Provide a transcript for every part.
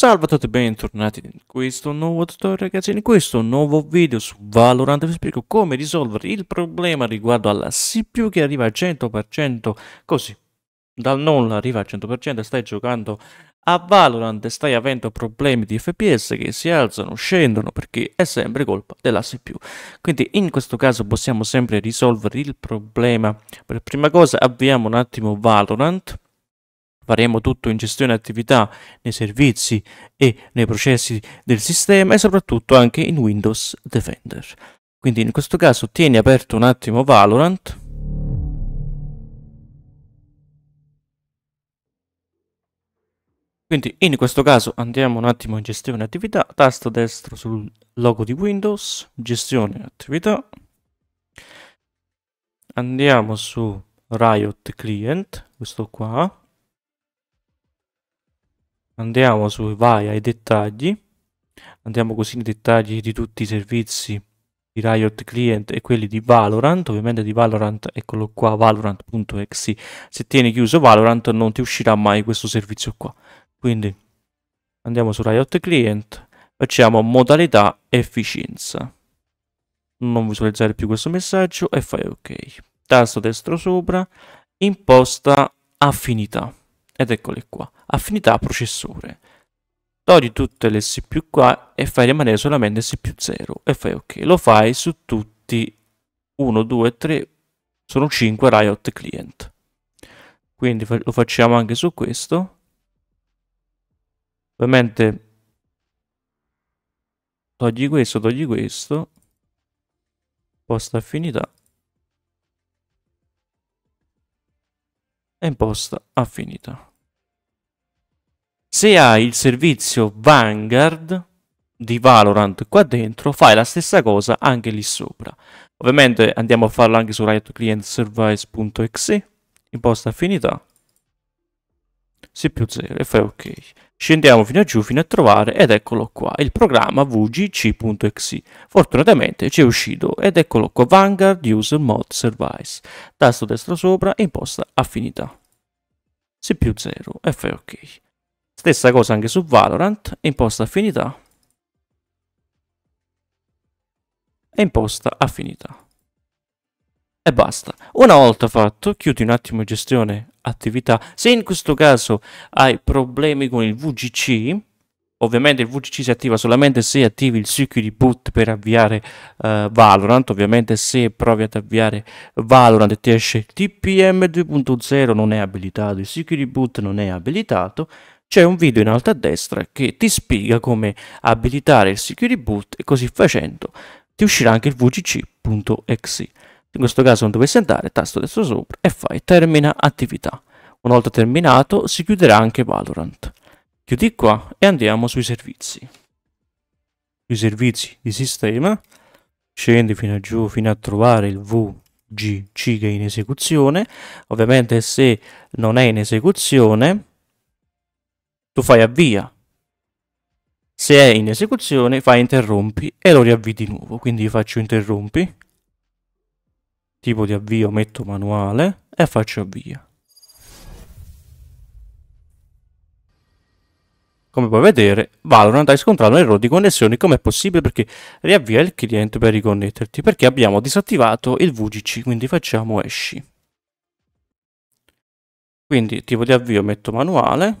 Salve a tutti e bentornati in questo nuovo tutorial ragazzi, in questo nuovo video su Valorant vi spiego come risolvere il problema riguardo alla CPU che arriva al 100% così, dal nulla arriva al 100% e stai giocando a Valorant e stai avendo problemi di FPS che si alzano, scendono perché è sempre colpa della CPU. Quindi in questo caso possiamo sempre risolvere il problema. Per prima cosa avviamo un attimo Valorant Faremo tutto in gestione attività, nei servizi e nei processi del sistema e soprattutto anche in Windows Defender. Quindi in questo caso tieni aperto un attimo Valorant. Quindi in questo caso andiamo un attimo in gestione attività, tasto destro sul logo di Windows, gestione attività, andiamo su Riot Client, questo qua, andiamo su vai ai dettagli andiamo così nei dettagli di tutti i servizi di Riot Client e quelli di Valorant ovviamente di Valorant eccolo qua valorant.exe se tieni chiuso Valorant non ti uscirà mai questo servizio qua quindi andiamo su Riot Client facciamo modalità efficienza non visualizzare più questo messaggio e fai ok tasto destro sopra imposta affinità ed eccole qua, affinità processore. Togli tutte le S qua e fai rimanere solamente S 0 e fai ok. Lo fai su tutti 1, 2, 3, sono 5 Riot client. Quindi lo facciamo anche su questo. Ovviamente togli questo, togli questo, posta affinità e imposta affinità. Se hai il servizio Vanguard di Valorant qua dentro, fai la stessa cosa anche lì sopra. Ovviamente andiamo a farlo anche su riotclientservice.exe, imposta affinità c più 0 e fai ok. Scendiamo fino a giù fino a trovare ed eccolo qua, il programma vgc.exe. Fortunatamente ci è uscito ed eccolo qua, Vanguard User Mod Service. Tasto destro sopra, imposta affinità. C più 0 e fai ok. Stessa cosa anche su Valorant, imposta affinità e imposta affinità e basta. Una volta fatto, chiudi un attimo gestione attività. Se in questo caso hai problemi con il VGC, ovviamente il VGC si attiva solamente se attivi il circuito di boot per avviare uh, Valorant, ovviamente se provi ad avviare Valorant e ti esce TPM 2.0 non è abilitato, il circuito di boot non è abilitato, c'è un video in alto a destra che ti spiega come abilitare il security boot e così facendo ti uscirà anche il vgc.exe in questo caso non dovessi andare, tasto destro sopra e fai termina attività. Una volta terminato si chiuderà anche Valorant. Chiudi qua e andiamo sui servizi. Sui servizi di sistema, scendi fino a giù fino a trovare il VGC che è in esecuzione. Ovviamente se non è in esecuzione, tu fai avvia. Se è in esecuzione fai interrompi e lo riavvi di nuovo, quindi faccio interrompi tipo di avvio metto manuale e faccio avvia. Come puoi vedere, Valorant ha riscontrato un errore di connessione. Com'è possibile? Perché riavvia il cliente per riconnetterti. Perché abbiamo disattivato il VGC, quindi facciamo esci. Quindi tipo di avvio metto manuale.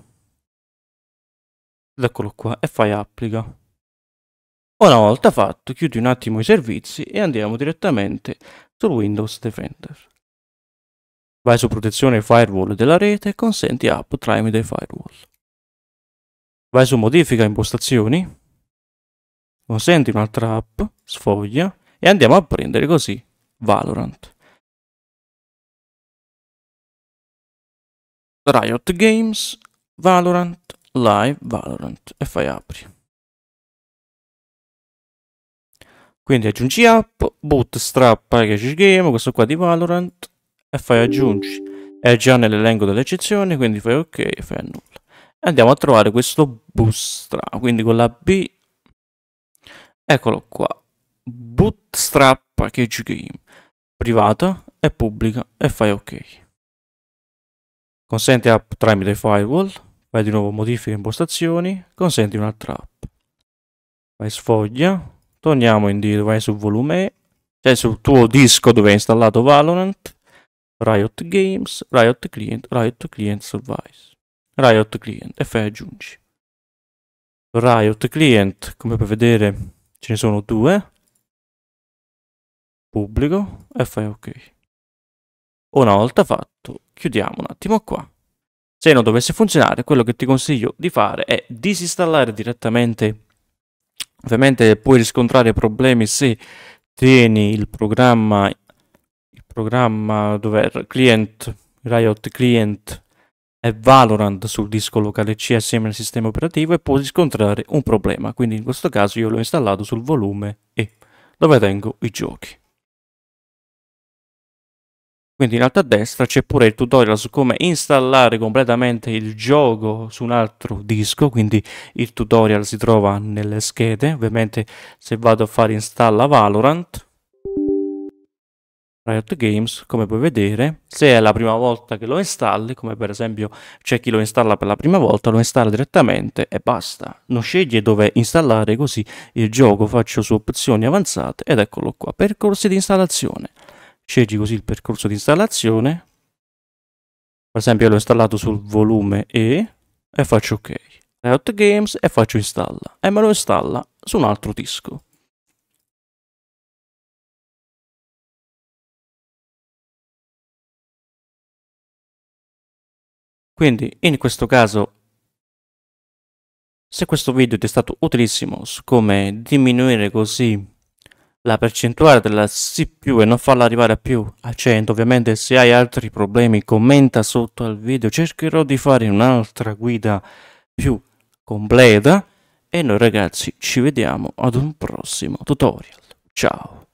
Ed eccolo qua e fai applica. Una volta fatto, chiudi un attimo i servizi e andiamo direttamente su Windows Defender. Vai su protezione firewall della rete e consenti app tramite firewall. Vai su modifica impostazioni, consenti un'altra app, sfoglia e andiamo a prendere così Valorant. Riot Games, Valorant, Live Valorant e fai apri. Quindi aggiungi app, bootstrap package game, questo qua di Valorant, e fai aggiungi. È già nell'elenco delle eccezioni, quindi fai ok e fai nulla. E andiamo a trovare questo bootstrap, quindi con la B, eccolo qua, bootstrap package game, privata e pubblica, e fai ok. Consenti app tramite firewall, Vai di nuovo modifica impostazioni, consenti un'altra app. Vai sfoglia, torniamo indietro, vai sul volume, cioè sul tuo disco dove hai installato Valorant, Riot Games, Riot Client, Riot Client Service, Riot Client e fai aggiungi. Riot Client, come puoi vedere ce ne sono due, pubblico e fai ok. Una volta fatto, chiudiamo un attimo qua. Se non dovesse funzionare, quello che ti consiglio di fare è disinstallare direttamente Ovviamente puoi riscontrare problemi se tieni il programma, il programma dove client, Riot Client e Valorant sul disco locale C assieme al sistema operativo e puoi riscontrare un problema. Quindi in questo caso io l'ho installato sul volume E dove tengo i giochi. Quindi in alto a destra c'è pure il tutorial su come installare completamente il gioco su un altro disco, quindi il tutorial si trova nelle schede. Ovviamente se vado a fare installa Valorant, Riot Games, come puoi vedere, se è la prima volta che lo installi, come per esempio c'è chi lo installa per la prima volta, lo installa direttamente e basta. Non sceglie dove installare, così il gioco faccio su opzioni avanzate ed eccolo qua, percorsi di installazione scegli così il percorso di installazione per esempio l'ho installato sul volume E e faccio ok layout games e faccio installa e me lo installa su un altro disco quindi in questo caso se questo video ti è stato utilissimo su come diminuire così la percentuale della CPU e non farla arrivare a più a 100. Ovviamente se hai altri problemi commenta sotto al video, cercherò di fare un'altra guida più completa e noi ragazzi ci vediamo ad un prossimo tutorial. Ciao!